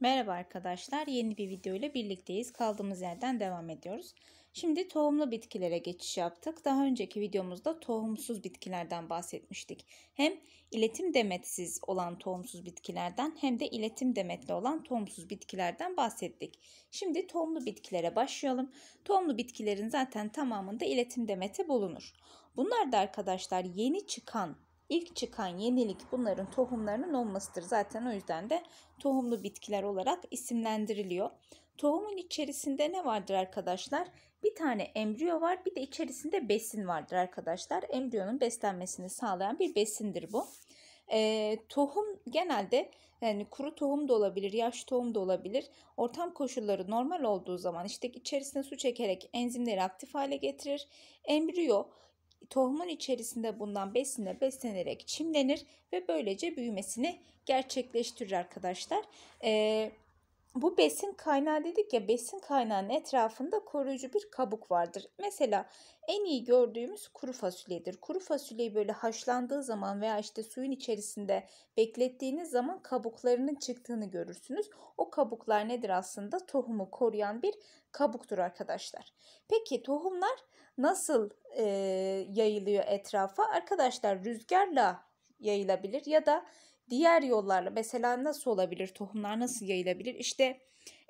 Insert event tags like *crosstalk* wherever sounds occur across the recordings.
Merhaba arkadaşlar yeni bir video ile birlikteyiz kaldığımız yerden devam ediyoruz. Şimdi tohumlu bitkilere geçiş yaptık. Daha önceki videomuzda tohumsuz bitkilerden bahsetmiştik. Hem iletim demetsiz olan tohumsuz bitkilerden hem de iletim demetli olan tohumsuz bitkilerden bahsettik. Şimdi tohumlu bitkilere başlayalım. Tohumlu bitkilerin zaten tamamında iletim demeti bulunur. Bunlar da arkadaşlar yeni çıkan İlk çıkan yenilik bunların tohumlarının olmasıdır. Zaten o yüzden de tohumlu bitkiler olarak isimlendiriliyor. Tohumun içerisinde ne vardır arkadaşlar? Bir tane embriyo var bir de içerisinde besin vardır arkadaşlar. Embriyonun beslenmesini sağlayan bir besindir bu. E, tohum genelde yani kuru tohum da olabilir, yaş tohum da olabilir. Ortam koşulları normal olduğu zaman işte içerisine su çekerek enzimleri aktif hale getirir. Embriyo tohumun içerisinde bundan besine beslenerek çimlenir ve böylece büyümesini gerçekleştirir arkadaşlar. Ee, bu besin kaynağı dedik ya besin kaynağının etrafında koruyucu bir kabuk vardır. Mesela en iyi gördüğümüz kuru fasulyedir. Kuru fasulyeyi böyle haşlandığı zaman veya işte suyun içerisinde beklettiğiniz zaman kabuklarının çıktığını görürsünüz. O kabuklar nedir aslında? Tohumu koruyan bir kabuktur arkadaşlar. Peki tohumlar nasıl e, yayılıyor etrafa? Arkadaşlar rüzgarla yayılabilir ya da diğer yollarla mesela nasıl olabilir tohumlar nasıl yayılabilir işte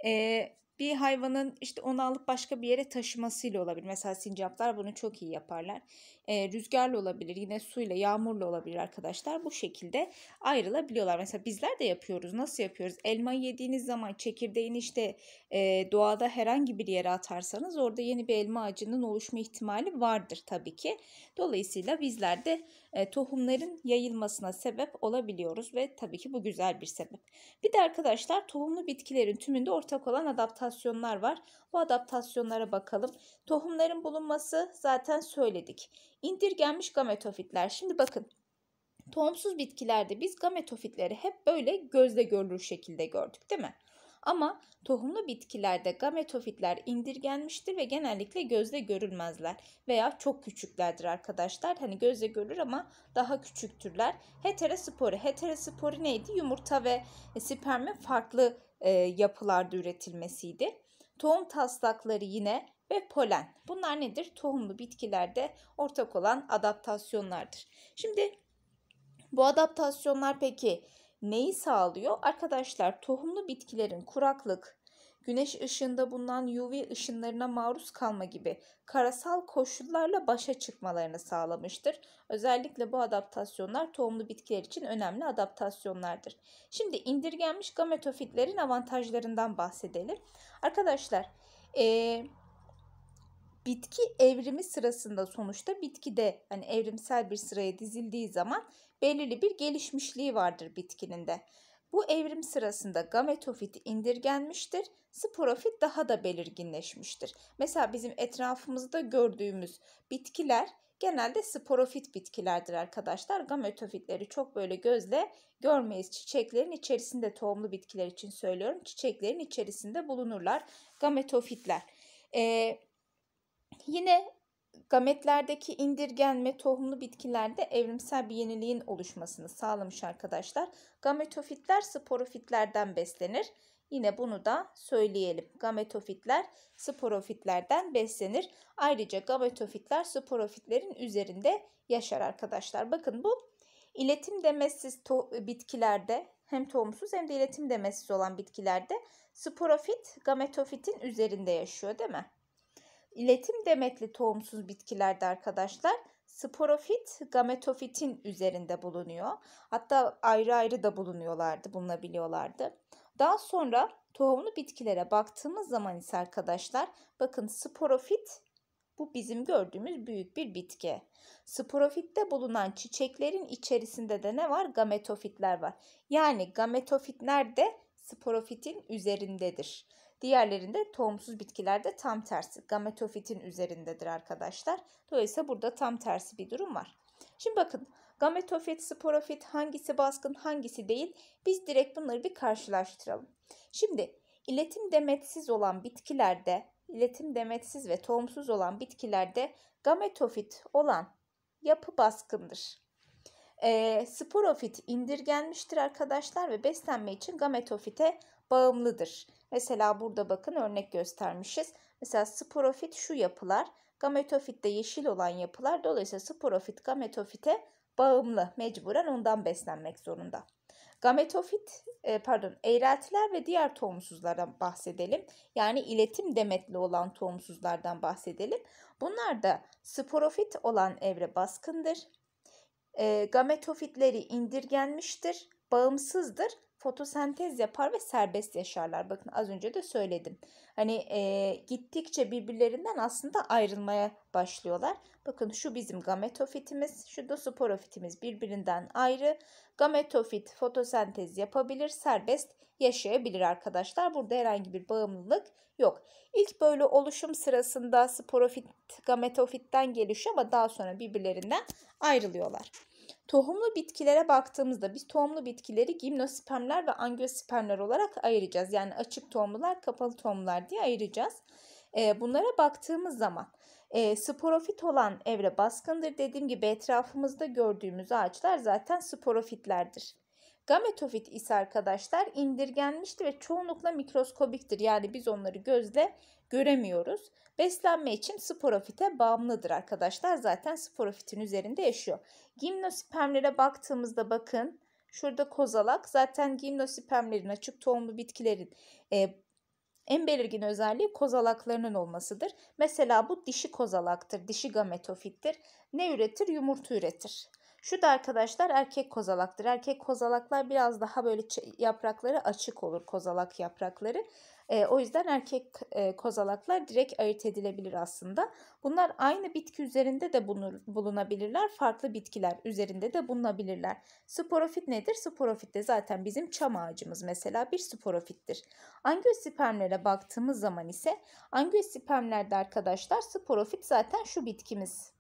e, bir hayvanın işte onu alıp başka bir yere taşımasıyla olabilir. Mesela sincaplar bunu çok iyi yaparlar. Ee, rüzgarla olabilir, yine suyla, yağmurla olabilir arkadaşlar. Bu şekilde ayrılabiliyorlar. Mesela bizler de yapıyoruz. Nasıl yapıyoruz? Elmayı yediğiniz zaman çekirdeğini işte e, doğada herhangi bir yere atarsanız orada yeni bir elma ağacının oluşma ihtimali vardır tabii ki. Dolayısıyla bizler de e, tohumların yayılmasına sebep olabiliyoruz ve tabii ki bu güzel bir sebep. Bir de arkadaşlar tohumlu bitkilerin tümünde ortak olan adaptasyonlar var. Bu adaptasyonlara bakalım. Tohumların bulunması zaten söyledik. İndirgenmiş gametofitler. Şimdi bakın tohumsuz bitkilerde biz gametofitleri hep böyle gözle görülür şekilde gördük değil mi? Ama tohumlu bitkilerde gametofitler indirgenmiştir ve genellikle gözle görülmezler veya çok küçüklerdir arkadaşlar. Hani gözle görülür ama daha küçüktürler. Heterospori, heterospori neydi? Yumurta ve spermin farklı e, yapılarda üretilmesiydi. Tohum taslakları yine ve polen. Bunlar nedir? Tohumlu bitkilerde ortak olan adaptasyonlardır. Şimdi bu adaptasyonlar peki neyi sağlıyor? Arkadaşlar tohumlu bitkilerin kuraklık, güneş ışığında bulunan UV ışınlarına maruz kalma gibi karasal koşullarla başa çıkmalarını sağlamıştır. Özellikle bu adaptasyonlar tohumlu bitkiler için önemli adaptasyonlardır. Şimdi indirgenmiş gametofitlerin avantajlarından bahsedelim. Arkadaşlar, ee, bitki evrimi sırasında sonuçta bitki de hani evrimsel bir sıraya dizildiği zaman belirli bir gelişmişliği vardır bitkinin de. Bu evrim sırasında gametofit indirgenmiştir, sporofit daha da belirginleşmiştir. Mesela bizim etrafımızda gördüğümüz bitkiler genelde sporofit bitkilerdir arkadaşlar. Gametofitleri çok böyle gözle görmeyiz. Çiçeklerin içerisinde tohumlu bitkiler için söylüyorum. Çiçeklerin içerisinde bulunurlar gametofitler. Ee, Yine gametlerdeki indirgenme tohumlu bitkilerde evrimsel bir yeniliğin oluşmasını sağlamış arkadaşlar. Gametofitler sporofitlerden beslenir. Yine bunu da söyleyelim. Gametofitler sporofitlerden beslenir. Ayrıca gametofitler sporofitlerin üzerinde yaşar arkadaşlar. Bakın bu iletim demesiz bitkilerde hem tohumsuz hem de iletim demesiz olan bitkilerde sporofit gametofitin üzerinde yaşıyor değil mi? iletim demetli tohumsuz bitkilerde arkadaşlar sporofit gametofitin üzerinde bulunuyor. Hatta ayrı ayrı da bulunuyorlardı, bulunabiliyorlardı. Daha sonra tohumlu bitkilere baktığımız zaman ise arkadaşlar bakın sporofit bu bizim gördüğümüz büyük bir bitki. Sporofitte bulunan çiçeklerin içerisinde de ne var? Gametofitler var. Yani gametofitler de sporofitin üzerindedir. Diğerlerinde tohumsuz bitkilerde tam tersi. Gametofitin üzerindedir arkadaşlar. Dolayısıyla burada tam tersi bir durum var. Şimdi bakın gametofit, sporofit hangisi baskın hangisi değil biz direkt bunları bir karşılaştıralım. Şimdi iletim demetsiz olan bitkilerde iletim demetsiz ve tohumsuz olan bitkilerde gametofit olan yapı baskındır. E, ee, sporofit indirgenmiştir arkadaşlar ve beslenme için gametofite bağımlıdır. Mesela burada bakın örnek göstermişiz. Mesela sporofit şu yapılar. Gametofitte yeşil olan yapılar. Dolayısıyla sporofit gametofite bağımlı. Mecburen ondan beslenmek zorunda. Gametofit, e, pardon, eğreltiler ve diğer tohumsuzlardan bahsedelim. Yani iletim demetli olan tohumsuzlardan bahsedelim. Bunlar da sporofit olan evre baskındır. E, gametofitleri indirgenmiştir bağımsızdır. Fotosentez yapar ve serbest yaşarlar. Bakın az önce de söyledim. Hani e, gittikçe birbirlerinden aslında ayrılmaya başlıyorlar. Bakın şu bizim gametofitimiz, şu da sporofitimiz birbirinden ayrı. Gametofit fotosentez yapabilir, serbest yaşayabilir arkadaşlar. Burada herhangi bir bağımlılık yok. İlk böyle oluşum sırasında sporofit gametofitten gelişiyor ama daha sonra birbirlerinden ayrılıyorlar. Tohumlu bitkilere baktığımızda biz tohumlu bitkileri gimnospermler ve angiospermler olarak ayıracağız. Yani açık tohumlular, kapalı tohumlar diye ayıracağız. Ee, bunlara baktığımız zaman e, sporofit olan evre baskındır. Dediğim gibi etrafımızda gördüğümüz ağaçlar zaten sporofitlerdir. Gametofit ise arkadaşlar indirgenmiştir ve çoğunlukla mikroskobiktir. Yani biz onları gözle göremiyoruz. Beslenme için sporofite bağımlıdır arkadaşlar. Zaten sporofitin üzerinde yaşıyor. Gimnospermlere baktığımızda bakın şurada kozalak. Zaten gimnospermlerin açık tohumlu bitkilerin e, en belirgin özelliği kozalaklarının olmasıdır. Mesela bu dişi kozalaktır, dişi gametofittir. Ne üretir? Yumurta üretir. Şu da arkadaşlar erkek kozalaktır. Erkek kozalaklar biraz daha böyle yaprakları açık olur kozalak yaprakları. E, o yüzden erkek e, kozalaklar direkt ayırt edilebilir aslında. Bunlar aynı bitki üzerinde de bulunur, bulunabilirler. Farklı bitkiler üzerinde de bulunabilirler. Sporofit nedir? Sporofit de zaten bizim çam ağacımız mesela bir sporofittir. Angiospermlere baktığımız zaman ise angiospermlerde arkadaşlar sporofit zaten şu bitkimiz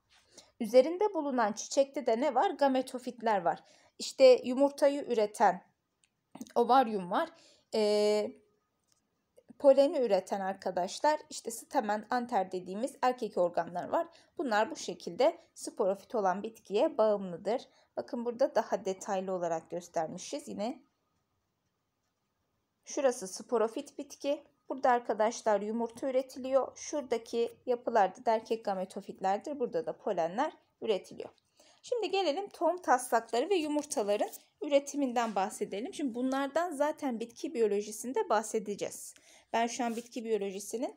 Üzerinde bulunan çiçekte de ne var? Gametofitler var. İşte yumurtayı üreten ovaryum var. Ee, poleni üreten arkadaşlar işte stamen anter dediğimiz erkek organlar var. Bunlar bu şekilde sporofit olan bitkiye bağımlıdır. Bakın burada daha detaylı olarak göstermişiz yine. Şurası sporofit bitki. Burada arkadaşlar yumurta üretiliyor. Şuradaki yapılarda da erkek gametofitlerdir. Burada da polenler üretiliyor. Şimdi gelelim tohum taslakları ve yumurtaların üretiminden bahsedelim. Şimdi bunlardan zaten bitki biyolojisinde bahsedeceğiz. Ben şu an bitki biyolojisinin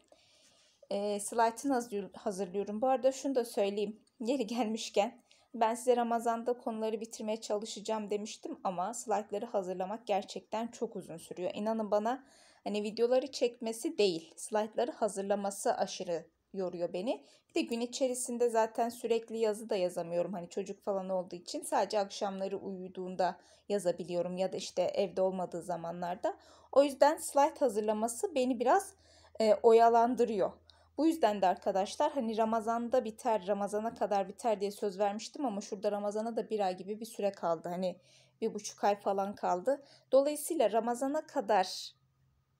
e, slaytını hazırlıyorum. Bu arada şunu da söyleyeyim. Yeri gelmişken ben size Ramazan'da konuları bitirmeye çalışacağım demiştim ama slaytları hazırlamak gerçekten çok uzun sürüyor. İnanın bana hani videoları çekmesi değil, slaytları hazırlaması aşırı yoruyor beni. Bir de gün içerisinde zaten sürekli yazı da yazamıyorum. Hani çocuk falan olduğu için sadece akşamları uyuduğunda yazabiliyorum ya da işte evde olmadığı zamanlarda. O yüzden slayt hazırlaması beni biraz e, oyalandırıyor. Bu yüzden de arkadaşlar hani Ramazan'da biter, Ramazan'a kadar biter diye söz vermiştim ama şurada Ramazan'a da bir ay gibi bir süre kaldı. Hani bir buçuk ay falan kaldı. Dolayısıyla Ramazan'a kadar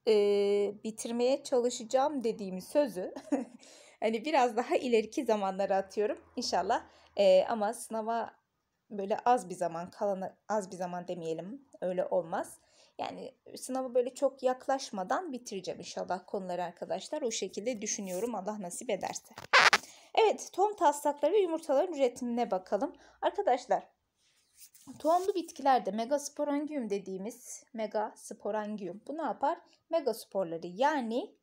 e, bitirmeye çalışacağım dediğim sözü *laughs* hani biraz daha ileriki zamanlara atıyorum inşallah. E, ama sınava böyle az bir zaman kalana az bir zaman demeyelim öyle olmaz. Yani sınavı böyle çok yaklaşmadan bitireceğim inşallah konuları arkadaşlar. O şekilde düşünüyorum Allah nasip ederse. Evet, tohum taslakları ve yumurtaların üretimine bakalım. Arkadaşlar, Tohumlu bitkilerde megasporangium dediğimiz megasporangium bu ne yapar? Megasporları yani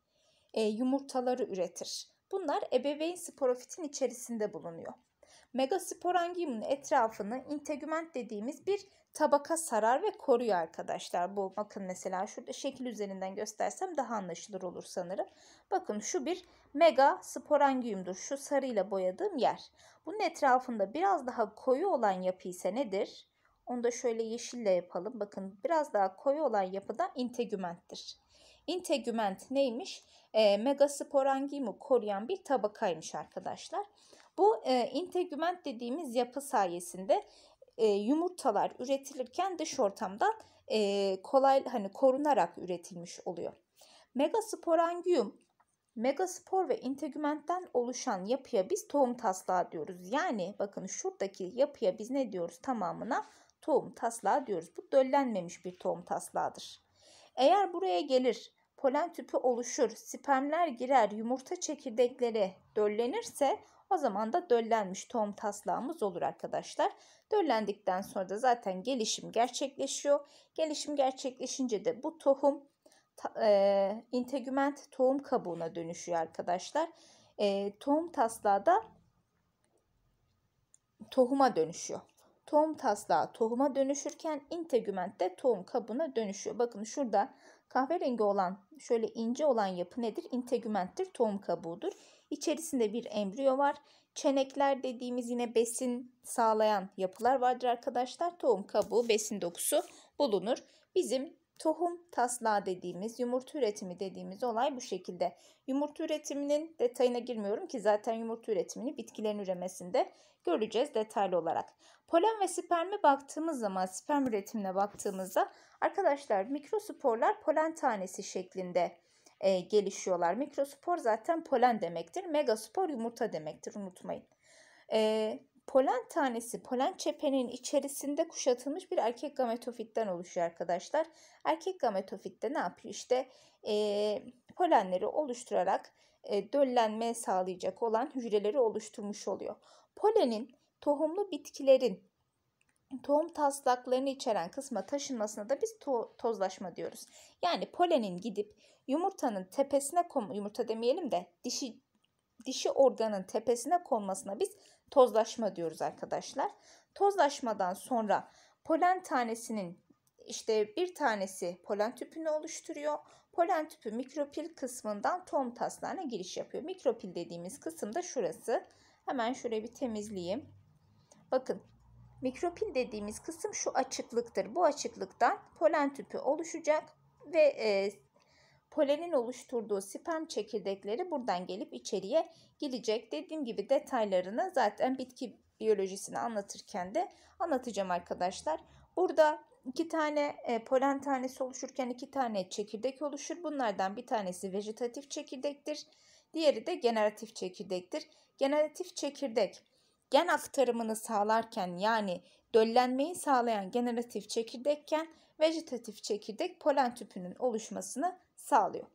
e, yumurtaları üretir. Bunlar ebeveyn sporofitin içerisinde bulunuyor. Megasporangiumun etrafını integument dediğimiz bir tabaka sarar ve koruyor arkadaşlar. Bu bakın mesela şurada şekil üzerinden göstersem daha anlaşılır olur sanırım. Bakın şu bir mega sporangiumdur. Şu sarıyla boyadığım yer. Bunun etrafında biraz daha koyu olan yapı ise nedir? Onu da şöyle yeşille yapalım. Bakın biraz daha koyu olan yapıda integumenttir. Integüment neymiş? E, ee, megasporangiumu koruyan bir tabakaymış arkadaşlar. Bu e, integüment dediğimiz yapı sayesinde e, yumurtalar üretilirken dış ortamdan e, kolay hani korunarak üretilmiş oluyor. Megasporangium, megaspor ve integumentten oluşan yapıya biz tohum taslağı diyoruz. Yani bakın şuradaki yapıya biz ne diyoruz tamamına? Tohum taslağı diyoruz. Bu döllenmemiş bir tohum taslağıdır. Eğer buraya gelir, polen tüpü oluşur, spermler girer, yumurta çekirdekleri döllenirse o zaman da döllenmiş tohum taslağımız olur arkadaşlar. Döllendikten sonra da zaten gelişim gerçekleşiyor. Gelişim gerçekleşince de bu tohum e, integüment tohum kabuğuna dönüşüyor arkadaşlar. E, tohum taslağı da tohuma dönüşüyor. Tohum taslağı tohuma dönüşürken integüment de tohum kabuğuna dönüşüyor. Bakın şurada kahverengi olan şöyle ince olan yapı nedir? İntegümenttir, tohum kabuğudur. İçerisinde bir embriyo var. Çenekler dediğimiz yine besin sağlayan yapılar vardır arkadaşlar. Tohum kabuğu, besin dokusu bulunur. Bizim tohum taslağı dediğimiz, yumurta üretimi dediğimiz olay bu şekilde. Yumurta üretiminin detayına girmiyorum ki zaten yumurta üretimini bitkilerin üremesinde göreceğiz detaylı olarak. Polen ve sperm'i baktığımız zaman, sperm üretimine baktığımızda arkadaşlar mikrosporlar polen tanesi şeklinde e, gelişiyorlar. Mikrospor zaten polen demektir. Megaspor yumurta demektir unutmayın. E, polen tanesi polen çepenin içerisinde kuşatılmış bir erkek gametofitten oluşuyor arkadaşlar. Erkek gametofit de ne yapıyor? İşte e, polenleri oluşturarak e, döllenmeye sağlayacak olan hücreleri oluşturmuş oluyor. Polenin tohumlu bitkilerin tohum taslaklarını içeren kısma taşınmasına da biz to- tozlaşma diyoruz. Yani polenin gidip yumurtanın tepesine konma, yumurta demeyelim de dişi dişi organın tepesine konmasına biz tozlaşma diyoruz arkadaşlar. Tozlaşmadan sonra polen tanesinin işte bir tanesi polen tüpünü oluşturuyor. Polen tüpü mikropil kısmından tohum taslarına giriş yapıyor. Mikropil dediğimiz kısım da şurası. Hemen şurayı bir temizleyeyim. Bakın mikropil dediğimiz kısım şu açıklıktır. Bu açıklıktan polen tüpü oluşacak ve e, polenin oluşturduğu sperm çekirdekleri buradan gelip içeriye gidecek. Dediğim gibi detaylarını zaten bitki biyolojisini anlatırken de anlatacağım arkadaşlar. Burada iki tane e, polen tanesi oluşurken iki tane çekirdek oluşur. Bunlardan bir tanesi vejetatif çekirdektir. Diğeri de generatif çekirdektir. Generatif çekirdek gen aktarımını sağlarken yani döllenmeyi sağlayan generatif çekirdekken vejetatif çekirdek polen tüpünün oluşmasını sağlıyor.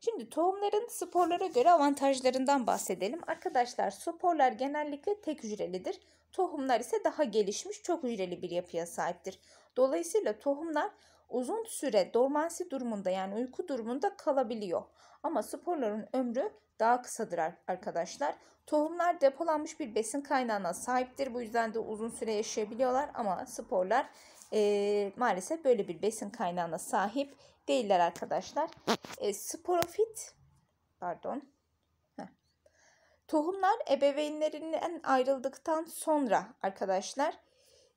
Şimdi tohumların sporlara göre avantajlarından bahsedelim. Arkadaşlar sporlar genellikle tek hücrelidir. Tohumlar ise daha gelişmiş çok hücreli bir yapıya sahiptir. Dolayısıyla tohumlar uzun süre dormansi durumunda yani uyku durumunda kalabiliyor. Ama sporların ömrü daha kısadır arkadaşlar. Tohumlar depolanmış bir besin kaynağına sahiptir. Bu yüzden de uzun süre yaşayabiliyorlar ama sporlar e, maalesef böyle bir besin kaynağına sahip değiller arkadaşlar. E, sporofit pardon Heh. tohumlar ebeveynlerinden ayrıldıktan sonra arkadaşlar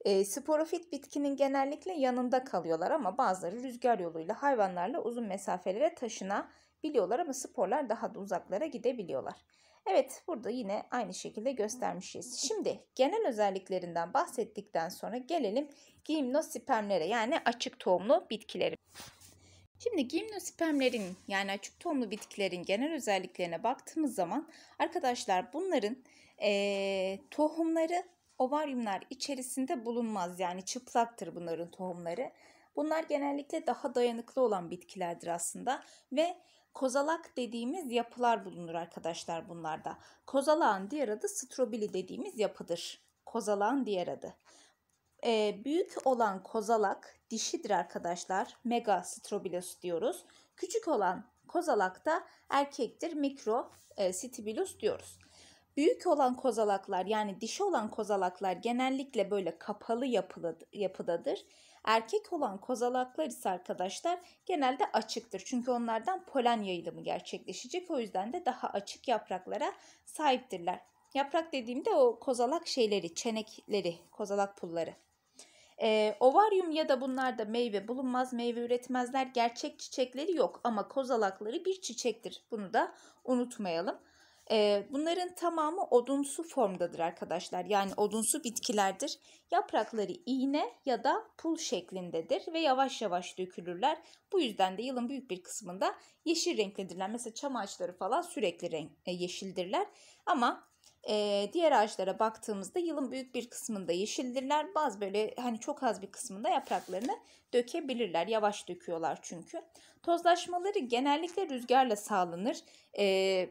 e, sporofit bitkinin genellikle yanında kalıyorlar ama bazıları rüzgar yoluyla hayvanlarla uzun mesafelere taşınabiliyorlar ama sporlar daha da uzaklara gidebiliyorlar. Evet burada yine aynı şekilde göstermişiz. Şimdi genel özelliklerinden bahsettikten sonra gelelim gimnospermlere yani açık tohumlu bitkilere. Şimdi gimnospermlerin yani açık tohumlu bitkilerin genel özelliklerine baktığımız zaman arkadaşlar bunların ee, tohumları ovaryumlar içerisinde bulunmaz yani çıplaktır bunların tohumları. Bunlar genellikle daha dayanıklı olan bitkilerdir aslında ve kozalak dediğimiz yapılar bulunur arkadaşlar bunlarda. Kozalağın diğer adı strobili dediğimiz yapıdır. Kozalağın diğer adı. Ee, büyük olan kozalak dişidir arkadaşlar. Mega strobilus diyoruz. Küçük olan kozalak da erkektir. Mikro e, stibilus diyoruz. Büyük olan kozalaklar yani dişi olan kozalaklar genellikle böyle kapalı yapılı, yapıdadır Erkek olan kozalaklar ise arkadaşlar genelde açıktır. Çünkü onlardan polen yayılımı gerçekleşecek. O yüzden de daha açık yapraklara sahiptirler. Yaprak dediğimde o kozalak şeyleri, çenekleri, kozalak pulları. E, ovaryum ya da bunlarda meyve bulunmaz, meyve üretmezler. Gerçek çiçekleri yok ama kozalakları bir çiçektir. Bunu da unutmayalım. E, bunların tamamı odunsu formdadır arkadaşlar. Yani odunsu bitkilerdir. Yaprakları iğne ya da pul şeklindedir ve yavaş yavaş dökülürler. Bu yüzden de yılın büyük bir kısmında yeşil renklidirler. Mesela çam ağaçları falan sürekli renk, e, yeşildirler. Ama e, diğer ağaçlara baktığımızda yılın büyük bir kısmında yeşildirler. Bazı böyle hani çok az bir kısmında yapraklarını dökebilirler. Yavaş döküyorlar çünkü. Tozlaşmaları genellikle rüzgarla sağlanır. E,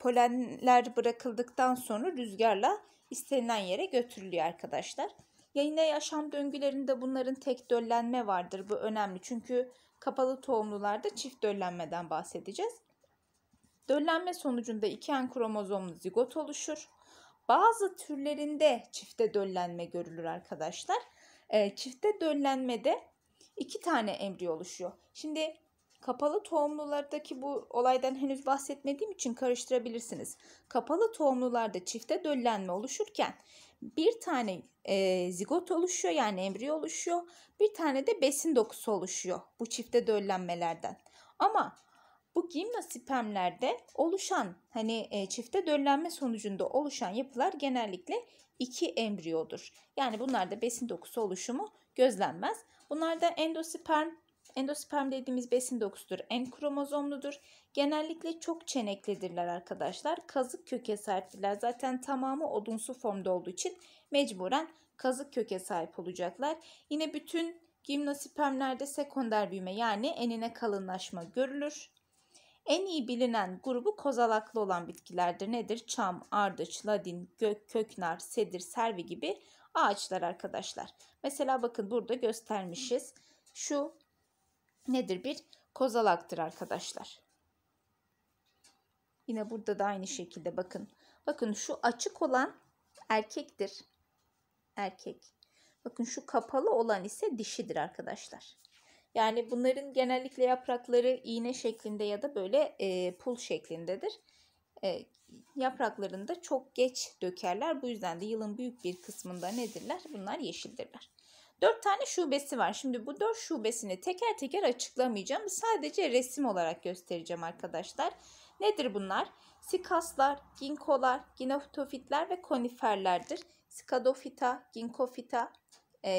Polenler bırakıldıktan sonra rüzgarla istenilen yere götürülüyor arkadaşlar. Yine yaşam döngülerinde bunların tek döllenme vardır. Bu önemli çünkü kapalı tohumlularda çift döllenmeden bahsedeceğiz. Döllenme sonucunda iki en kromozomlu zigot oluşur. Bazı türlerinde çifte döllenme görülür arkadaşlar. E, çifte döllenmede iki tane embriyo oluşuyor. Şimdi Kapalı tohumlulardaki bu olaydan henüz bahsetmediğim için karıştırabilirsiniz. Kapalı tohumlularda çifte döllenme oluşurken bir tane e, zigot oluşuyor yani embriyo oluşuyor. Bir tane de besin dokusu oluşuyor bu çifte döllenmelerden. Ama bu gimnospermlerde oluşan hani e, çifte döllenme sonucunda oluşan yapılar genellikle iki embriyodur. Yani bunlarda besin dokusu oluşumu gözlenmez. Bunlarda endosperm Endosperm dediğimiz besin dokusudur. En kromozomludur. Genellikle çok çeneklidirler arkadaşlar. Kazık köke sahiptirler. Zaten tamamı odunsu formda olduğu için mecburen kazık köke sahip olacaklar. Yine bütün gimnospermlerde sekonder büyüme yani enine kalınlaşma görülür. En iyi bilinen grubu kozalaklı olan bitkilerdir. Nedir? Çam, ardıç, ladin, gök, köknar, sedir, servi gibi ağaçlar arkadaşlar. Mesela bakın burada göstermişiz. Şu nedir? Bir kozalaktır arkadaşlar. Yine burada da aynı şekilde bakın. Bakın şu açık olan erkektir. Erkek. Bakın şu kapalı olan ise dişidir arkadaşlar. Yani bunların genellikle yaprakları iğne şeklinde ya da böyle e, pul şeklindedir. E, yapraklarını çok geç dökerler. Bu yüzden de yılın büyük bir kısmında nedirler? Bunlar yeşildirler. Dört tane şubesi var. Şimdi bu dört şubesini teker teker açıklamayacağım. Sadece resim olarak göstereceğim arkadaşlar. Nedir bunlar? Sikaslar, ginkolar, ginotofitler ve koniferlerdir. Sikadofita, ginkofita, e,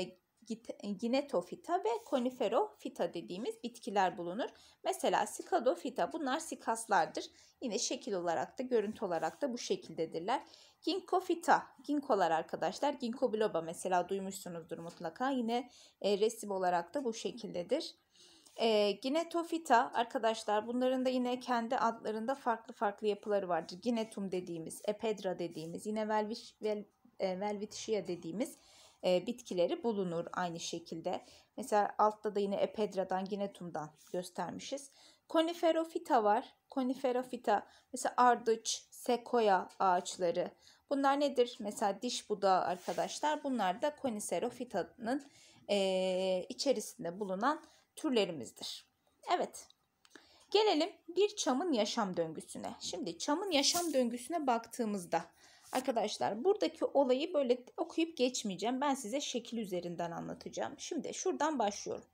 e, ginetofita ve koniferofita dediğimiz bitkiler bulunur. Mesela sikadofita bunlar sikaslardır. Yine şekil olarak da görüntü olarak da bu şekildedirler. Ginkgo fita, ginkolar arkadaşlar. Ginkgo biloba mesela duymuşsunuzdur mutlaka. Yine e, resim olarak da bu şekildedir. E, ginetofita arkadaşlar bunların da yine kendi adlarında farklı farklı yapıları vardır. Ginetum dediğimiz, epedra dediğimiz, yine velviş, vel, e, velvitişia dediğimiz e, bitkileri bulunur aynı şekilde. Mesela altta da yine epedradan, ginetumdan göstermişiz. Koniferofita var. Koniferofita mesela ardıç, sekoya ağaçları. Bunlar nedir? Mesela diş budağı arkadaşlar. Bunlar da Conicerophyta'nın e, içerisinde bulunan türlerimizdir. Evet. Gelelim bir çamın yaşam döngüsüne. Şimdi çamın yaşam döngüsüne baktığımızda arkadaşlar buradaki olayı böyle okuyup geçmeyeceğim. Ben size şekil üzerinden anlatacağım. Şimdi şuradan başlıyorum.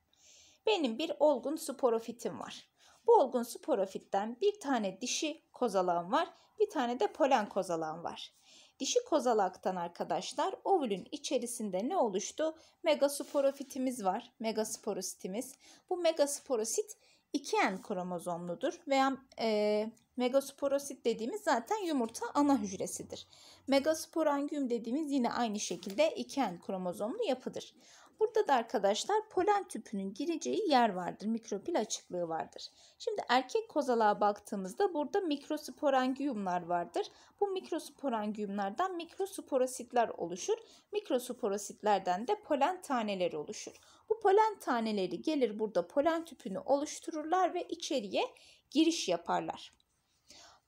Benim bir olgun sporofitim var. Bu olgun sporofitten bir tane dişi kozalan var. Bir tane de polen kozalan var. Dişi kozalaktan arkadaşlar ovülün içerisinde ne oluştu? Megasporofitimiz var. Megasporositimiz. Bu megasporosit 2N kromozomludur veya e, megasporosit dediğimiz zaten yumurta ana hücresidir. Megasporangium dediğimiz yine aynı şekilde 2N kromozomlu yapıdır. Burada da arkadaşlar polen tüpünün gireceği yer vardır. Mikropil açıklığı vardır. Şimdi erkek kozalağa baktığımızda burada mikrosporangiyumlar vardır. Bu mikrosporangiyumlardan mikrosporositler oluşur. Mikrosporositlerden de polen taneleri oluşur. Bu polen taneleri gelir burada polen tüpünü oluştururlar ve içeriye giriş yaparlar.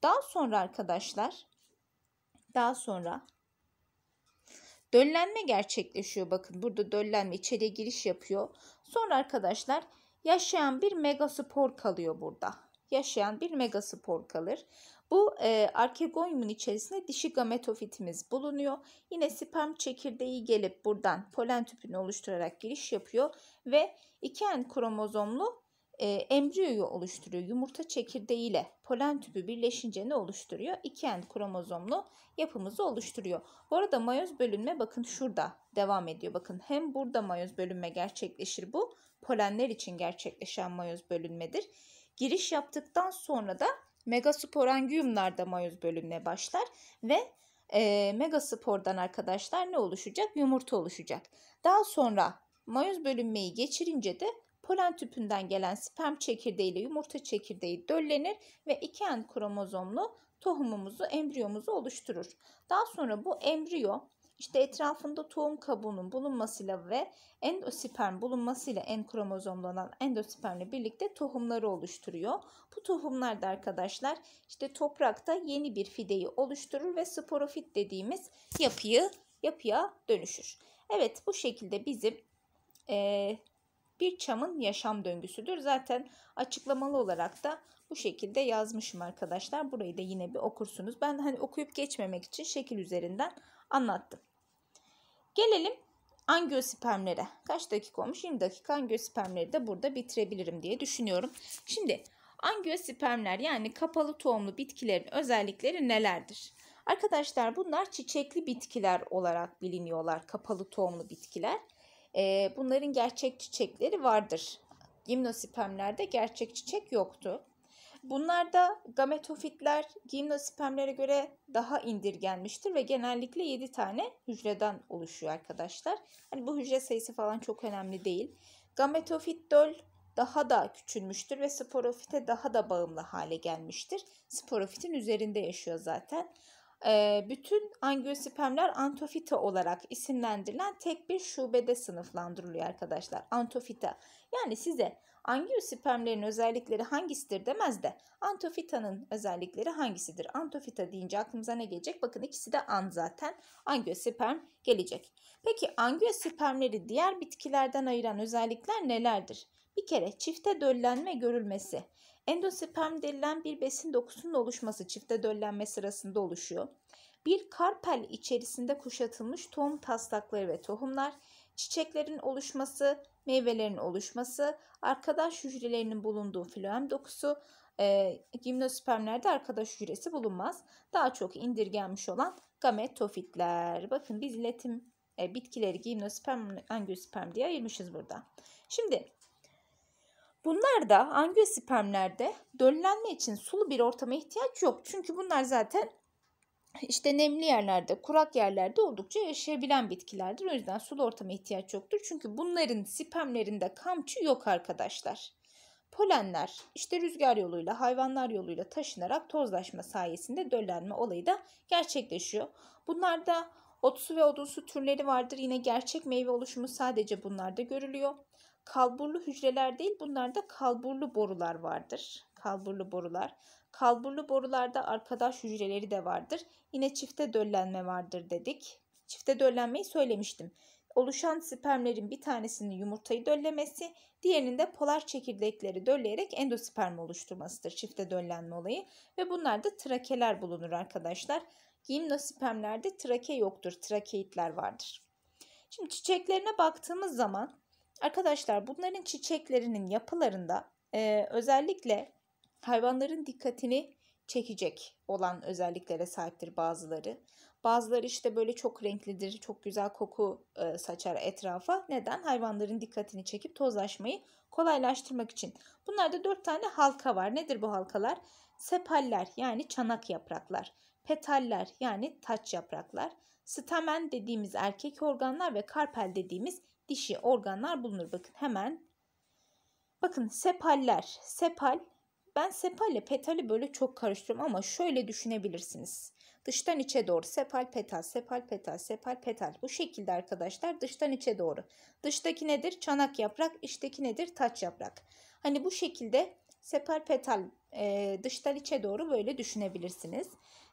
Daha sonra arkadaşlar daha sonra Döllenme gerçekleşiyor bakın. Burada döllenme içeriye giriş yapıyor. Sonra arkadaşlar yaşayan bir mega spor kalıyor burada. Yaşayan bir mega spor kalır. Bu e, arkegonyumun içerisinde dişi gametofitimiz bulunuyor. Yine sperm çekirdeği gelip buradan polen tüpünü oluşturarak giriş yapıyor ve iki n kromozomlu e, embriyoyu oluşturuyor. Yumurta çekirdeğiyle polen tüpü birleşince ne oluşturuyor? İki end kromozomlu yapımızı oluşturuyor. Bu arada mayoz bölünme bakın şurada devam ediyor. Bakın hem burada mayoz bölünme gerçekleşir bu. Polenler için gerçekleşen mayoz bölünmedir. Giriş yaptıktan sonra da megasporangiyumlarda mayoz bölünme başlar ve e, megaspordan arkadaşlar ne oluşacak? Yumurta oluşacak. Daha sonra mayoz bölünmeyi geçirince de Polen tüpünden gelen sperm çekirdeği ile yumurta çekirdeği döllenir ve iki n kromozomlu tohumumuzu, embriyomuzu oluşturur. Daha sonra bu embriyo işte etrafında tohum kabuğunun bulunmasıyla ve endosperm bulunmasıyla en kromozomlanan endospermle birlikte tohumları oluşturuyor. Bu tohumlar da arkadaşlar işte toprakta yeni bir fideyi oluşturur ve sporofit dediğimiz yapıyı yapıya dönüşür. Evet bu şekilde bizim e, bir çamın yaşam döngüsüdür. Zaten açıklamalı olarak da bu şekilde yazmışım arkadaşlar. Burayı da yine bir okursunuz. Ben hani okuyup geçmemek için şekil üzerinden anlattım. Gelelim angiospermlere. Kaç dakika olmuş? 20 dakika angiospermleri de burada bitirebilirim diye düşünüyorum. Şimdi angiospermler yani kapalı tohumlu bitkilerin özellikleri nelerdir? Arkadaşlar bunlar çiçekli bitkiler olarak biliniyorlar. Kapalı tohumlu bitkiler. E, bunların gerçek çiçekleri vardır. Gimnospermlerde gerçek çiçek yoktu. Bunlarda gametofitler gimnospermlere göre daha indirgenmiştir ve genellikle 7 tane hücreden oluşuyor arkadaşlar. Hani bu hücre sayısı falan çok önemli değil. Gametofit döl daha da küçülmüştür ve sporofite daha da bağımlı hale gelmiştir. Sporofitin üzerinde yaşıyor zaten bütün angiospermler antofita olarak isimlendirilen tek bir şubede sınıflandırılıyor arkadaşlar. Antofita. Yani size angiospermlerin özellikleri hangisidir demez de antofitanın özellikleri hangisidir? Antofita deyince aklımıza ne gelecek? Bakın ikisi de an zaten. Angiosperm gelecek. Peki angiospermleri diğer bitkilerden ayıran özellikler nelerdir? Bir kere çifte döllenme görülmesi. Endosperm denilen bir besin dokusunun oluşması çifte döllenme sırasında oluşuyor. Bir karpel içerisinde kuşatılmış tohum taslakları ve tohumlar, çiçeklerin oluşması, meyvelerin oluşması, arkadaş hücrelerinin bulunduğu floem dokusu, e, gimnospermlerde arkadaş hücresi bulunmaz. Daha çok indirgenmiş olan gametofitler. Bakın biz iletim e, bitkileri gimnosperm, angiosperm diye ayırmışız burada. Şimdi Bunlar da angiospermlerde döllenme için sulu bir ortama ihtiyaç yok. Çünkü bunlar zaten işte nemli yerlerde, kurak yerlerde oldukça yaşayabilen bitkilerdir. O yüzden sulu ortama ihtiyaç yoktur. Çünkü bunların spermlerinde kamçı yok arkadaşlar. Polenler işte rüzgar yoluyla, hayvanlar yoluyla taşınarak tozlaşma sayesinde döllenme olayı da gerçekleşiyor. Bunlarda otsu ve odunsu türleri vardır. Yine gerçek meyve oluşumu sadece bunlarda görülüyor kalburlu hücreler değil bunlarda kalburlu borular vardır. Kalburlu borular. Kalburlu borularda arkadaş hücreleri de vardır. Yine çifte döllenme vardır dedik. Çifte döllenmeyi söylemiştim. Oluşan spermlerin bir tanesinin yumurtayı döllemesi, diğerinin de polar çekirdekleri dölleyerek endosperm oluşturmasıdır çifte döllenme olayı. Ve bunlarda trakeler bulunur arkadaşlar. Gimnospermlerde trake yoktur, trakeitler vardır. Şimdi çiçeklerine baktığımız zaman Arkadaşlar bunların çiçeklerinin yapılarında e, özellikle hayvanların dikkatini çekecek olan özelliklere sahiptir bazıları. Bazıları işte böyle çok renklidir, çok güzel koku e, saçar etrafa. Neden? Hayvanların dikkatini çekip tozlaşmayı kolaylaştırmak için. Bunlarda dört tane halka var. Nedir bu halkalar? Sepaller yani çanak yapraklar, petaller yani taç yapraklar, stamen dediğimiz erkek organlar ve karpel dediğimiz dişi organlar bulunur. Bakın hemen. Bakın sepaller. Sepal. Ben sepalle petali böyle çok karıştırıyorum ama şöyle düşünebilirsiniz. Dıştan içe doğru sepal petal, sepal petal, sepal petal. Bu şekilde arkadaşlar dıştan içe doğru. Dıştaki nedir? Çanak yaprak, içteki nedir? Taç yaprak. Hani bu şekilde sepal petal e, dıştan içe doğru böyle düşünebilirsiniz.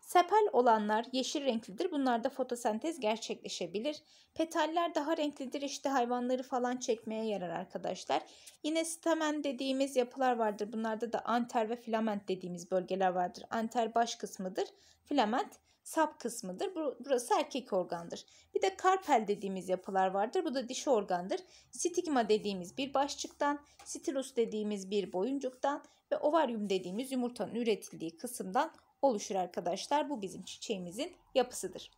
Sepal olanlar yeşil renklidir. Bunlarda fotosentez gerçekleşebilir. Petaller daha renklidir. İşte hayvanları falan çekmeye yarar arkadaşlar. Yine stamen dediğimiz yapılar vardır. Bunlarda da anter ve filament dediğimiz bölgeler vardır. Anter baş kısmıdır. Filament sap kısmıdır. Burası erkek organdır. Bir de karpel dediğimiz yapılar vardır. Bu da dişi organdır. Stigma dediğimiz bir başçıktan, stilus dediğimiz bir boyuncuktan ve ovaryum dediğimiz yumurtanın üretildiği kısımdan oluşur arkadaşlar. Bu bizim çiçeğimizin yapısıdır.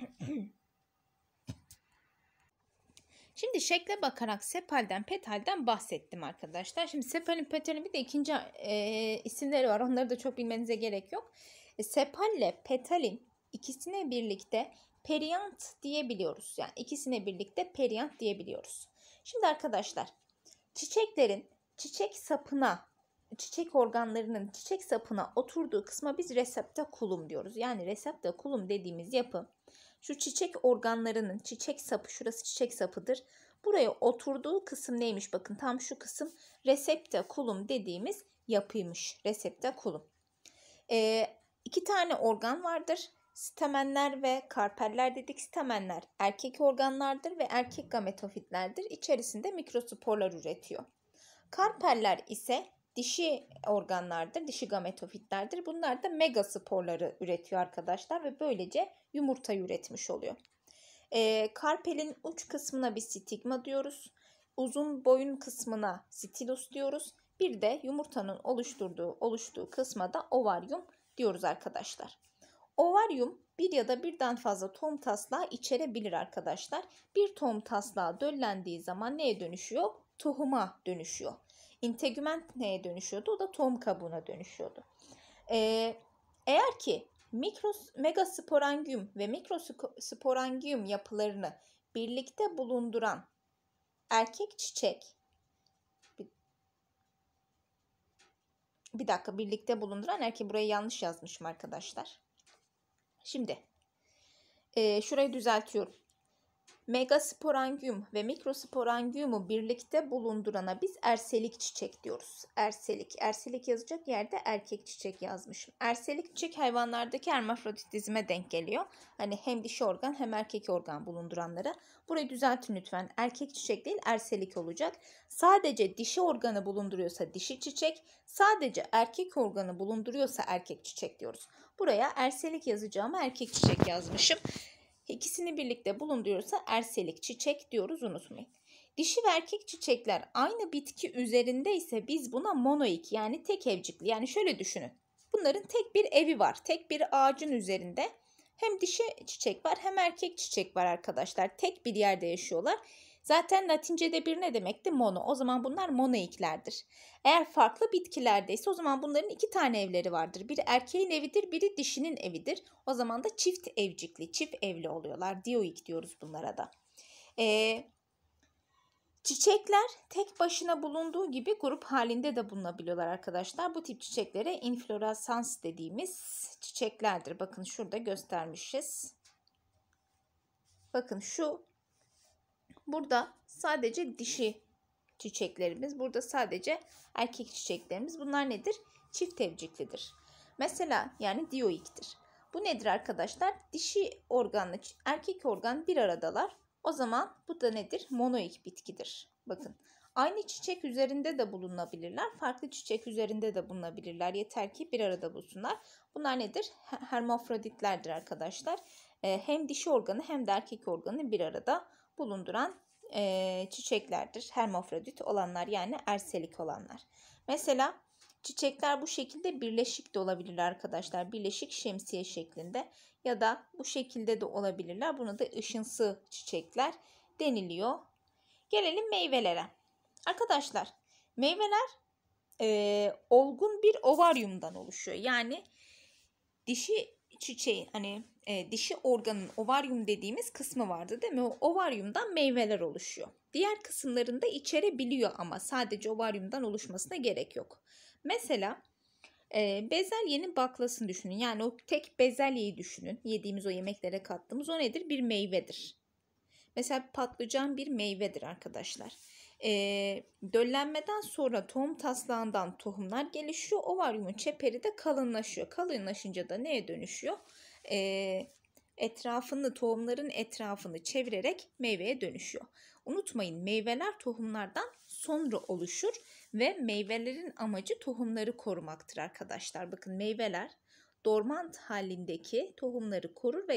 *clears throat* Şimdi şekle bakarak sepalden, petalden bahsettim arkadaşlar. Şimdi sepalin, petalin bir de ikinci e, isimleri var. Onları da çok bilmenize gerek yok. E, sepalle petalin ikisine birlikte periant diyebiliyoruz. Yani ikisine birlikte periant diyebiliyoruz. Şimdi arkadaşlar çiçeklerin çiçek sapına çiçek organlarının çiçek sapına oturduğu kısma biz resepte kulum diyoruz. Yani resepte kulum dediğimiz yapı şu çiçek organlarının çiçek sapı şurası çiçek sapıdır. Buraya oturduğu kısım neymiş bakın tam şu kısım resepte kulum dediğimiz yapıymış. Reseptakulum. Ee, İki tane organ vardır. Stamenler ve karperler dedik. Stamenler erkek organlardır ve erkek gametofitlerdir. İçerisinde mikrosporlar üretiyor. Karperler ise dişi organlardır, dişi gametofitlerdir. Bunlar da megasporları üretiyor arkadaşlar ve böylece yumurta üretmiş oluyor. E, karpelin uç kısmına bir stigma diyoruz. Uzun boyun kısmına stilus diyoruz. Bir de yumurtanın oluşturduğu oluştuğu kısma da ovaryum diyoruz arkadaşlar. Ovaryum bir ya da birden fazla tohum taslağı içerebilir arkadaşlar. Bir tohum taslağı döllendiği zaman neye dönüşüyor? Tohuma dönüşüyor integüment neye dönüşüyordu? O da tohum kabuğuna dönüşüyordu. Ee, eğer ki mikros, megasporangium ve mikrosporangium yapılarını birlikte bulunduran erkek çiçek bir, bir dakika birlikte bulunduran erkek burayı yanlış yazmışım arkadaşlar. Şimdi e, şurayı düzeltiyorum. Megasporangium ve mikrosporangiumu birlikte bulundurana biz erselik çiçek diyoruz. Erselik. Erselik yazacak yerde erkek çiçek yazmışım. Erselik çiçek hayvanlardaki hermafroditizme denk geliyor. Hani hem dişi organ hem erkek organ bulunduranlara. Burayı düzeltin lütfen. Erkek çiçek değil erselik olacak. Sadece dişi organı bulunduruyorsa dişi çiçek, sadece erkek organı bulunduruyorsa erkek çiçek diyoruz. Buraya erselik yazacağıma erkek çiçek yazmışım. İkisini birlikte bulunduruyorsa erselik çiçek diyoruz unutmayın. Dişi ve erkek çiçekler aynı bitki üzerinde ise biz buna monoik yani tek evcikli. Yani şöyle düşünün. Bunların tek bir evi var. Tek bir ağacın üzerinde hem dişi çiçek var hem erkek çiçek var arkadaşlar. Tek bir yerde yaşıyorlar. Zaten Latince'de bir ne demekti? Mono. O zaman bunlar monoiklerdir. Eğer farklı bitkilerdeyse o zaman bunların iki tane evleri vardır. Biri erkeğin evidir, biri dişinin evidir. O zaman da çift evcikli, çift evli oluyorlar. Dioik diyoruz bunlara da. Ee, çiçekler tek başına bulunduğu gibi grup halinde de bulunabiliyorlar arkadaşlar. Bu tip çiçeklere inflorasans dediğimiz çiçeklerdir. Bakın şurada göstermişiz. Bakın şu Burada sadece dişi çiçeklerimiz. Burada sadece erkek çiçeklerimiz. Bunlar nedir? Çift evciklidir. Mesela yani dioiktir. Bu nedir arkadaşlar? Dişi organla erkek organ bir aradalar. O zaman bu da nedir? Monoik bitkidir. Bakın aynı çiçek üzerinde de bulunabilirler. Farklı çiçek üzerinde de bulunabilirler. Yeter ki bir arada bulsunlar. Bunlar nedir? Hermafroditlerdir arkadaşlar. Ee, hem dişi organı hem de erkek organı bir arada bulunduran e, çiçeklerdir. Hermafrodit olanlar yani erselik olanlar. Mesela çiçekler bu şekilde birleşik de olabilir arkadaşlar. Birleşik şemsiye şeklinde ya da bu şekilde de olabilirler. Buna da ışınsı çiçekler deniliyor. Gelelim meyvelere. Arkadaşlar meyveler e, olgun bir ovaryumdan oluşuyor. Yani dişi çiçeği hani e, dişi organın ovaryum dediğimiz kısmı vardı değil mi? O ovaryumdan meyveler oluşuyor. Diğer kısımlarında içerebiliyor ama sadece ovaryumdan oluşmasına gerek yok. Mesela e, bezelyenin baklasını düşünün. Yani o tek bezelyeyi düşünün. Yediğimiz o yemeklere kattığımız o nedir? Bir meyvedir. Mesela patlıcan bir meyvedir arkadaşlar. E, döllenmeden sonra tohum taslağından tohumlar gelişiyor. Ovaryumun çeperi de kalınlaşıyor. Kalınlaşınca da neye dönüşüyor? E, etrafını, tohumların etrafını çevirerek meyveye dönüşüyor. Unutmayın meyveler tohumlardan sonra oluşur ve meyvelerin amacı tohumları korumaktır arkadaşlar. Bakın meyveler dormant halindeki tohumları korur ve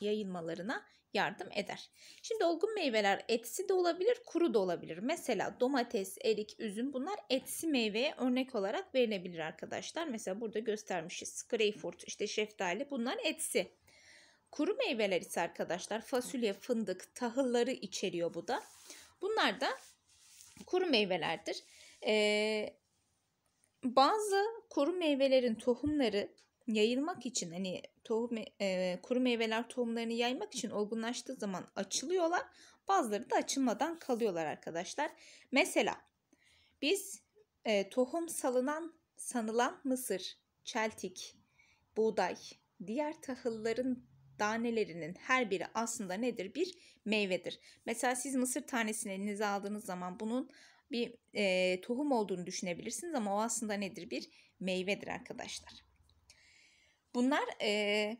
yayılmalarına yardım eder. Şimdi olgun meyveler etsi de olabilir, kuru da olabilir. Mesela domates, erik, üzüm bunlar etsi meyveye örnek olarak verilebilir arkadaşlar. Mesela burada göstermişiz. Greyfurt, işte şeftali bunlar etsi. Kuru meyveler ise arkadaşlar fasulye, fındık, tahılları içeriyor bu da. Bunlar da kuru meyvelerdir. Ee, bazı kuru meyvelerin tohumları yayılmak için hani tohum e, kuru meyveler tohumlarını yaymak için olgunlaştığı zaman açılıyorlar. Bazıları da açılmadan kalıyorlar arkadaşlar. Mesela biz e, tohum salınan sanılan mısır, çeltik, buğday, diğer tahılların danelerinin her biri aslında nedir? Bir meyvedir. Mesela siz mısır tanesini elinize aldığınız zaman bunun bir e, tohum olduğunu düşünebilirsiniz ama o aslında nedir? Bir meyvedir arkadaşlar. Bunlar e,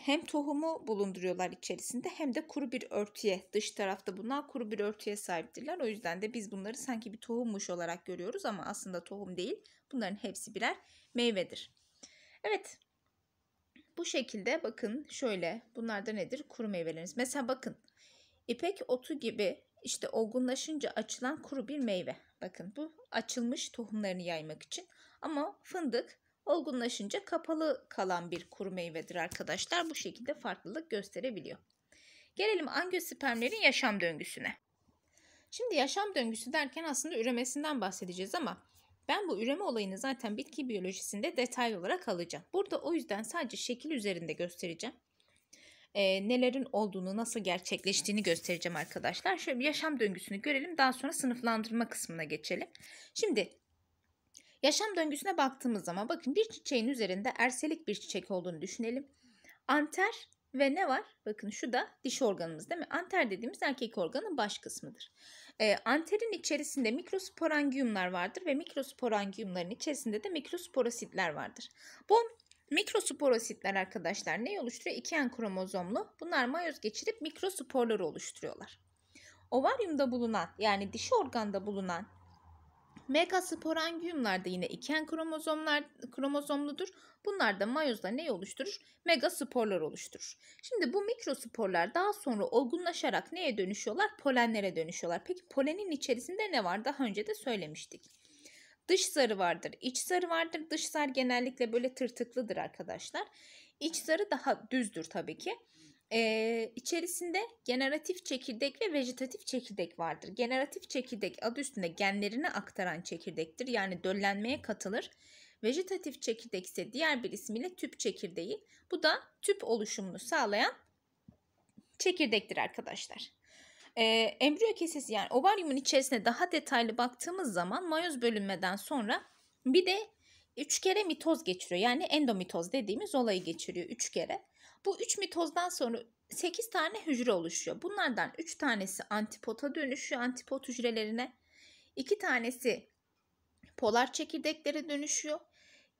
hem tohumu bulunduruyorlar içerisinde hem de kuru bir örtüye. Dış tarafta bunlar kuru bir örtüye sahiptirler. O yüzden de biz bunları sanki bir tohummuş olarak görüyoruz ama aslında tohum değil. Bunların hepsi birer meyvedir. Evet. Bu şekilde bakın şöyle bunlar da nedir? Kuru meyvelerimiz. Mesela bakın ipek otu gibi işte olgunlaşınca açılan kuru bir meyve. Bakın bu açılmış tohumlarını yaymak için. Ama fındık olgunlaşınca kapalı kalan bir kuru meyvedir arkadaşlar. Bu şekilde farklılık gösterebiliyor. Gelelim angiospermlerin yaşam döngüsüne. Şimdi yaşam döngüsü derken aslında üremesinden bahsedeceğiz ama ben bu üreme olayını zaten bitki biyolojisinde detaylı olarak alacağım. Burada o yüzden sadece şekil üzerinde göstereceğim. E, nelerin olduğunu, nasıl gerçekleştiğini göstereceğim arkadaşlar. Şöyle bir yaşam döngüsünü görelim. Daha sonra sınıflandırma kısmına geçelim. Şimdi Yaşam döngüsüne baktığımız zaman bakın bir çiçeğin üzerinde erselik bir çiçek olduğunu düşünelim. Anter ve ne var? Bakın şu da diş organımız değil mi? Anter dediğimiz erkek organın baş kısmıdır. E, anterin içerisinde mikrosporangiyumlar vardır ve mikrosporangiyumların içerisinde de mikrosporositler vardır. Bu mikrosporositler arkadaşlar ne oluşturuyor? İki en kromozomlu. Bunlar mayoz geçirip mikrosporları oluşturuyorlar. Ovaryumda bulunan yani dişi organda bulunan Megasporangiumlar da yine iken kromozomlar kromozomludur. Bunlar da mayozda ne oluşturur? Megasporlar oluşturur. Şimdi bu mikrosporlar daha sonra olgunlaşarak neye dönüşüyorlar? Polenlere dönüşüyorlar. Peki polenin içerisinde ne var? Daha önce de söylemiştik. Dış zarı vardır, iç zarı vardır. Dış zar genellikle böyle tırtıklıdır arkadaşlar. İç zarı daha düzdür tabii ki. Ee, içerisinde generatif çekirdek ve vejetatif çekirdek vardır. Generatif çekirdek adı üstünde genlerini aktaran çekirdektir. Yani döllenmeye katılır. Vejetatif çekirdek ise diğer bir ismiyle tüp çekirdeği. Bu da tüp oluşumunu sağlayan çekirdektir arkadaşlar. Ee, embriyo kesesi yani ovaryumun içerisine daha detaylı baktığımız zaman mayoz bölünmeden sonra bir de 3 kere mitoz geçiriyor. Yani endomitoz dediğimiz olayı geçiriyor 3 kere. Bu 3 mitozdan sonra 8 tane hücre oluşuyor. Bunlardan 3 tanesi antipota dönüşüyor antipot hücrelerine. 2 tanesi polar çekirdeklere dönüşüyor.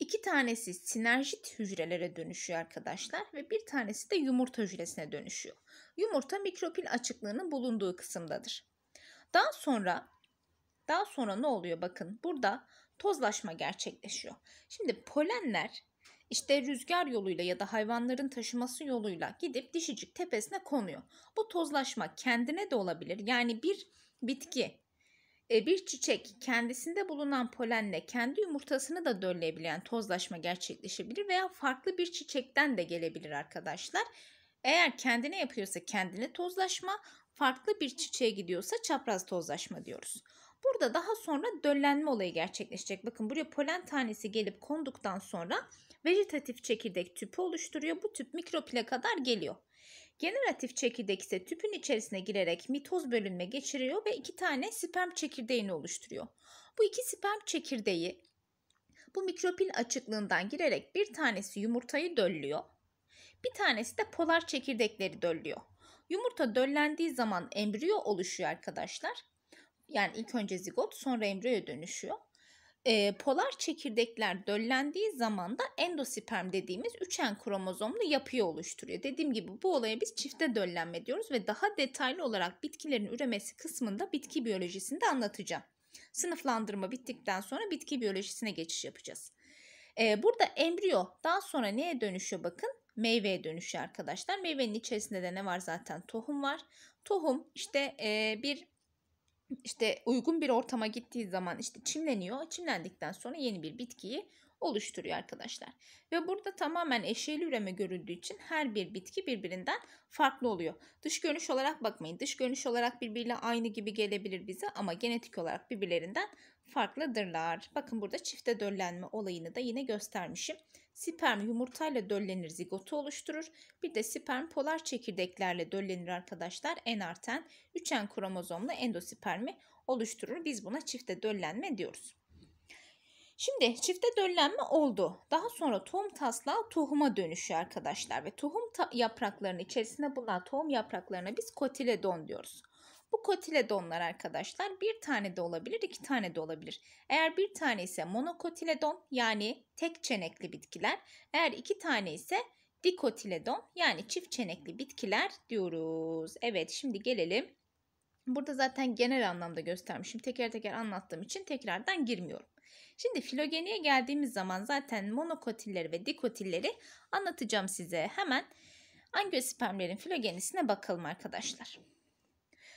2 tanesi sinerjit hücrelere dönüşüyor arkadaşlar ve bir tanesi de yumurta hücresine dönüşüyor. Yumurta mikropil açıklığının bulunduğu kısımdadır. Daha sonra daha sonra ne oluyor bakın burada tozlaşma gerçekleşiyor. Şimdi polenler işte rüzgar yoluyla ya da hayvanların taşıması yoluyla gidip dişicik tepesine konuyor. Bu tozlaşma kendine de olabilir. Yani bir bitki, e, bir çiçek kendisinde bulunan polenle kendi yumurtasını da dölleyebilen tozlaşma gerçekleşebilir veya farklı bir çiçekten de gelebilir arkadaşlar. Eğer kendine yapıyorsa kendine tozlaşma, farklı bir çiçeğe gidiyorsa çapraz tozlaşma diyoruz. Burada daha sonra döllenme olayı gerçekleşecek. Bakın buraya polen tanesi gelip konduktan sonra vejetatif çekirdek tüpü oluşturuyor. Bu tüp mikropile kadar geliyor. Generatif çekirdek ise tüpün içerisine girerek mitoz bölünme geçiriyor ve iki tane sperm çekirdeğini oluşturuyor. Bu iki sperm çekirdeği bu mikropil açıklığından girerek bir tanesi yumurtayı döllüyor. Bir tanesi de polar çekirdekleri döllüyor. Yumurta döllendiği zaman embriyo oluşuyor arkadaşlar yani ilk önce zigot sonra embriyoya dönüşüyor. E, polar çekirdekler döllendiği zaman da endosperm dediğimiz üçen kromozomlu yapıyı oluşturuyor. Dediğim gibi bu olaya biz çifte döllenme diyoruz ve daha detaylı olarak bitkilerin üremesi kısmında bitki biyolojisinde anlatacağım. Sınıflandırma bittikten sonra bitki biyolojisine geçiş yapacağız. E, burada embriyo daha sonra neye dönüşüyor bakın? Meyveye dönüşüyor arkadaşlar. Meyvenin içerisinde de ne var zaten? Tohum var. Tohum işte e, bir işte uygun bir ortama gittiği zaman işte çimleniyor. Çimlendikten sonra yeni bir bitkiyi oluşturuyor arkadaşlar. Ve burada tamamen eşeğli üreme görüldüğü için her bir bitki birbirinden farklı oluyor. Dış görünüş olarak bakmayın. Dış görünüş olarak birbiriyle aynı gibi gelebilir bize ama genetik olarak birbirlerinden farklıdırlar. Bakın burada çifte döllenme olayını da yine göstermişim. Sperm yumurtayla döllenir zigotu oluşturur. Bir de sperm polar çekirdeklerle döllenir arkadaşlar. Enarten 3N kromozomla endospermi oluşturur. Biz buna çifte döllenme diyoruz. Şimdi çifte döllenme oldu. Daha sonra tohum taslağı tohuma dönüşüyor arkadaşlar ve tohum yapraklarının içerisine bulunan tohum yapraklarına biz kotiledon diyoruz. Bu kotile donlar arkadaşlar bir tane de olabilir, iki tane de olabilir. Eğer bir tane ise monokotiledon yani tek çenekli bitkiler, eğer iki tane ise dikotiledon yani çift çenekli bitkiler diyoruz. Evet şimdi gelelim. Burada zaten genel anlamda göstermişim. Teker teker anlattığım için tekrardan girmiyorum. Şimdi filogeniye geldiğimiz zaman zaten monokotilleri ve dikotilleri anlatacağım size. Hemen angiospermlerin filogenisine bakalım arkadaşlar.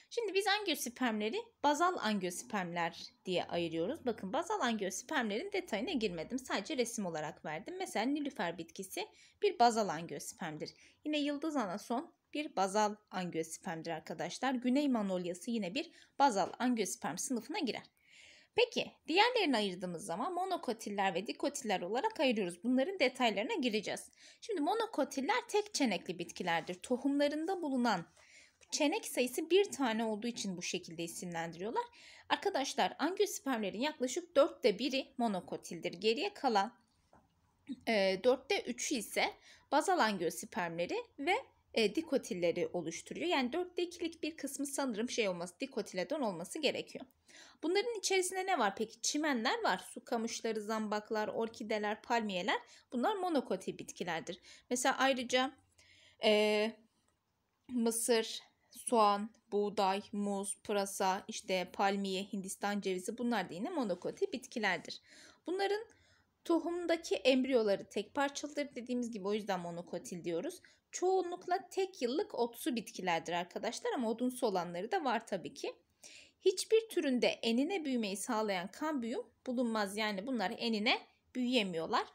Şimdi biz angiospermleri bazal angiospermler diye ayırıyoruz. Bakın bazal angiospermlerin detayına girmedim. Sadece resim olarak verdim. Mesela nilüfer bitkisi bir bazal angiospermdir. Yine yıldız anason bir bazal angiospermdir arkadaşlar. Güney manolyası yine bir bazal angiosperm sınıfına girer. Peki diğerlerini ayırdığımız zaman monokotiller ve dikotiller olarak ayırıyoruz. Bunların detaylarına gireceğiz. Şimdi monokotiller tek çenekli bitkilerdir. Tohumlarında bulunan çenek sayısı bir tane olduğu için bu şekilde isimlendiriyorlar. Arkadaşlar angiospermlerin yaklaşık dörtte biri monokotildir. Geriye kalan e, dörtte üçü ise bazal angiospermleri ve e, dikotilleri oluşturuyor. Yani dörtte ikilik bir kısmı sanırım şey olması dikotiledon olması gerekiyor. Bunların içerisinde ne var peki? Çimenler var. Su kamışları, zambaklar, orkideler, palmiyeler. Bunlar monokotil bitkilerdir. Mesela ayrıca e, mısır, soğan, buğday, muz, pırasa, işte palmiye, Hindistan cevizi bunlar da yine monokoti bitkilerdir. Bunların tohumdaki embriyoları tek parçalıdır dediğimiz gibi o yüzden monokotil diyoruz. Çoğunlukla tek yıllık otsu bitkilerdir arkadaşlar ama odunsu olanları da var tabii ki. Hiçbir türünde enine büyümeyi sağlayan kambiyum bulunmaz yani bunlar enine büyüyemiyorlar.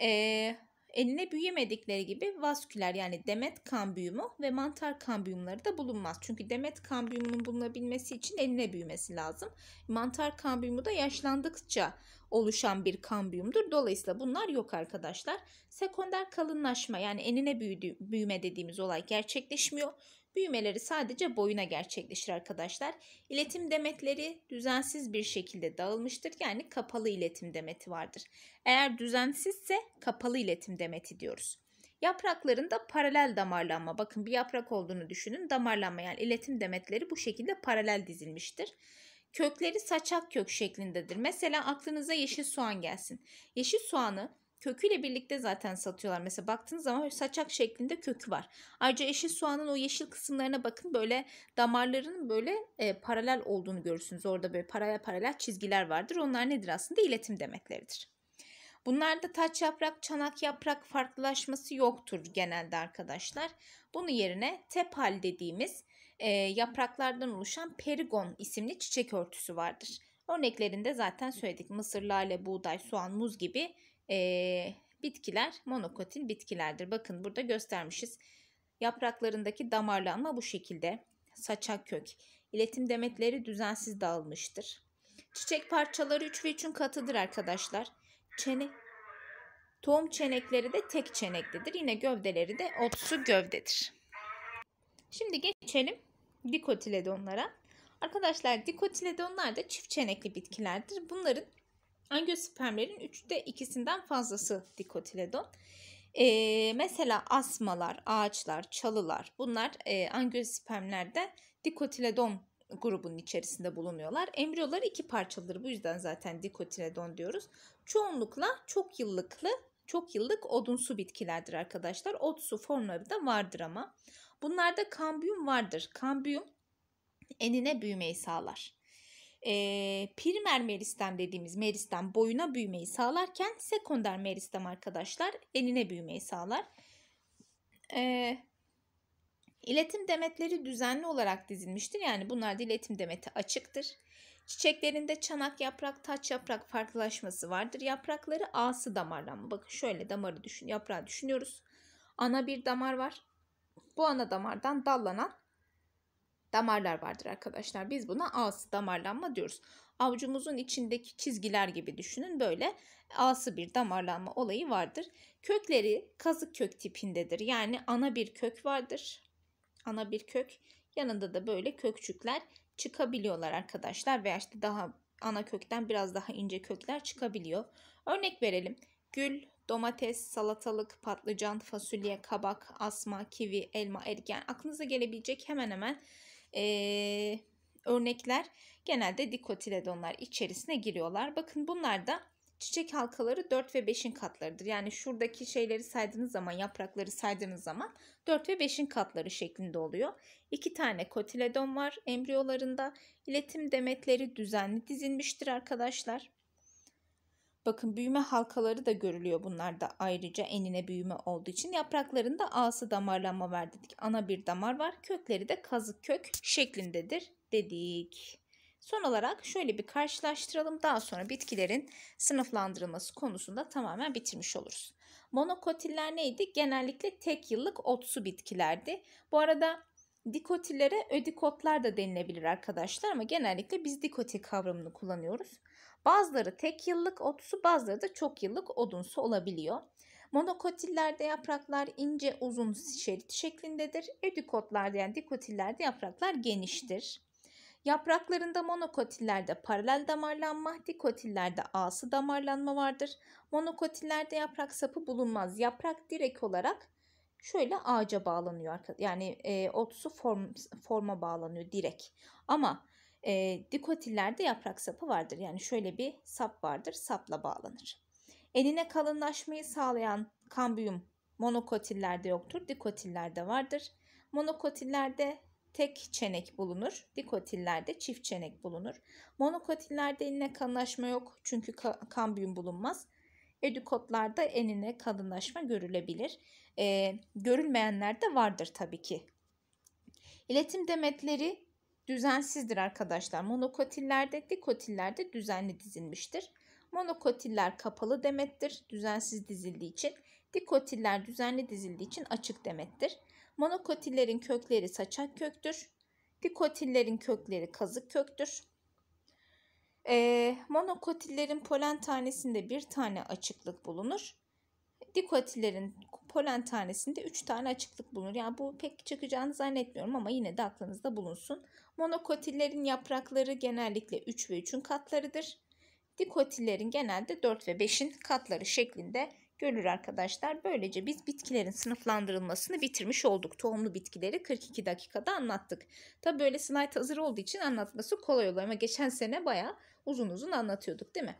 Ee, enine büyüyemedikleri gibi vasküler yani demet kambiyumu ve mantar kambiyumları da bulunmaz. Çünkü demet kambiyumunun bulunabilmesi için eline büyümesi lazım. Mantar kambiyumu da yaşlandıkça oluşan bir kambiyumdur. Dolayısıyla bunlar yok arkadaşlar. Sekonder kalınlaşma yani enine büyüdü, büyüme dediğimiz olay gerçekleşmiyor. Büyümeleri sadece boyuna gerçekleşir arkadaşlar. İletim demetleri düzensiz bir şekilde dağılmıştır. Yani kapalı iletim demeti vardır. Eğer düzensizse kapalı iletim demeti diyoruz. Yapraklarında paralel damarlanma. Bakın bir yaprak olduğunu düşünün. Damarlanma yani iletim demetleri bu şekilde paralel dizilmiştir. Kökleri saçak kök şeklindedir. Mesela aklınıza yeşil soğan gelsin. Yeşil soğanı köküyle birlikte zaten satıyorlar. Mesela baktığınız zaman saçak şeklinde kökü var. Ayrıca yeşil soğanın o yeşil kısımlarına bakın böyle damarlarının böyle e, paralel olduğunu görürsünüz. Orada böyle paralel paralel çizgiler vardır. Onlar nedir aslında? İletim demekleridir. Bunlarda taç yaprak, çanak yaprak farklılaşması yoktur genelde arkadaşlar. Bunun yerine tepal dediğimiz e, yapraklardan oluşan perigon isimli çiçek örtüsü vardır. Örneklerinde zaten söyledik mısır, lale, buğday, soğan, muz gibi e, bitkiler monokotin bitkilerdir. Bakın burada göstermişiz. Yapraklarındaki damarlanma bu şekilde. Saçak kök. İletim demetleri düzensiz dağılmıştır. Çiçek parçaları 3 ve 3'ün katıdır arkadaşlar. Çene Tohum çenekleri de tek çeneklidir. Yine gövdeleri de otsu gövdedir. Şimdi geçelim dikotiledonlara. Arkadaşlar dikotiledonlar da çift çenekli bitkilerdir. Bunların Angiospermlerin 3'te 2'sinden fazlası dikotiledon. Ee, mesela asmalar, ağaçlar, çalılar bunlar e, angiospermlerde dikotiledon grubunun içerisinde bulunuyorlar. Embriyolar iki parçalıdır. Bu yüzden zaten dikotiledon diyoruz. Çoğunlukla çok yıllıklı, çok yıllık odunsu bitkilerdir arkadaşlar. Otsu formları da vardır ama. Bunlarda kambiyum vardır. Kambiyum enine büyümeyi sağlar e, primer meristem dediğimiz meristem boyuna büyümeyi sağlarken sekonder meristem arkadaşlar enine büyümeyi sağlar. E, iletim demetleri düzenli olarak dizilmiştir. Yani bunlar da iletim demeti açıktır. Çiçeklerinde çanak yaprak, taç yaprak farklılaşması vardır. Yaprakları ağsı damarlanma. Bakın şöyle damarı düşün, yaprağı düşünüyoruz. Ana bir damar var. Bu ana damardan dallanan damarlar vardır arkadaşlar. Biz buna ağız damarlanma diyoruz. Avucumuzun içindeki çizgiler gibi düşünün böyle ağsı bir damarlanma olayı vardır. Kökleri kazık kök tipindedir. Yani ana bir kök vardır. Ana bir kök. Yanında da böyle kökçükler çıkabiliyorlar arkadaşlar veya işte daha ana kökten biraz daha ince kökler çıkabiliyor. Örnek verelim. Gül, domates, salatalık, patlıcan, fasulye, kabak, asma, kivi, elma, erken aklınıza gelebilecek hemen hemen e, örnekler genelde dikotiledonlar içerisine giriyorlar. Bakın bunlar da çiçek halkaları 4 ve 5'in katlarıdır. Yani şuradaki şeyleri saydığınız zaman, yaprakları saydığınız zaman 4 ve 5'in katları şeklinde oluyor. 2 tane kotiledon var embriyolarında. İletim demetleri düzenli dizilmiştir arkadaşlar. Bakın büyüme halkaları da görülüyor bunlarda ayrıca enine büyüme olduğu için. Yapraklarında ağası damarlanma var dedik. Ana bir damar var. Kökleri de kazık kök şeklindedir dedik. Son olarak şöyle bir karşılaştıralım. Daha sonra bitkilerin sınıflandırılması konusunda tamamen bitirmiş oluruz. Monokotiller neydi? Genellikle tek yıllık otsu bitkilerdi. Bu arada dikotillere ödikotlar da denilebilir arkadaşlar ama genellikle biz dikotil kavramını kullanıyoruz. Bazıları tek yıllık otsu bazıları da çok yıllık odunsu olabiliyor. Monokotillerde yapraklar ince uzun şerit şeklindedir. Edikotlarda yani dikotillerde yapraklar geniştir. Yapraklarında monokotillerde paralel damarlanma, dikotillerde ağsı damarlanma vardır. Monokotillerde yaprak sapı bulunmaz. Yaprak direkt olarak şöyle ağaca bağlanıyor. Yani e, otsu form, forma bağlanıyor direkt. Ama e, dikotillerde yaprak sapı vardır. Yani şöyle bir sap vardır. Sapla bağlanır. Enine kalınlaşmayı sağlayan kambiyum monokotillerde yoktur. Dikotillerde vardır. Monokotillerde tek çenek bulunur. Dikotillerde çift çenek bulunur. Monokotillerde enine kalınlaşma yok çünkü ka kambiyum bulunmaz. Edikotlarda enine kalınlaşma görülebilir. Ee, görülmeyenler de vardır tabii ki. İletim demetleri düzensizdir arkadaşlar. Monokotillerde, dikotillerde düzenli dizilmiştir. Monokotiller kapalı demettir. Düzensiz dizildiği için. Dikotiller düzenli dizildiği için açık demettir. Monokotillerin kökleri saçak köktür. Dikotillerin kökleri kazık köktür. Ee, monokotillerin polen tanesinde bir tane açıklık bulunur dikotilerin polen tanesinde 3 tane açıklık bulunur. Yani bu pek çıkacağını zannetmiyorum ama yine de aklınızda bulunsun. Monokotillerin yaprakları genellikle 3 ve 3'ün katlarıdır. Dikotillerin genelde 4 ve 5'in katları şeklinde görülür arkadaşlar. Böylece biz bitkilerin sınıflandırılmasını bitirmiş olduk. Tohumlu bitkileri 42 dakikada anlattık. Tabi böyle slide hazır olduğu için anlatması kolay oluyor ama geçen sene baya uzun uzun anlatıyorduk değil mi?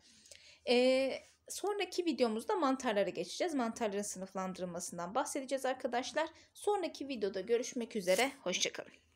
Ee, Sonraki videomuzda mantarlara geçeceğiz. Mantarların sınıflandırılmasından bahsedeceğiz arkadaşlar. Sonraki videoda görüşmek üzere. Hoşçakalın.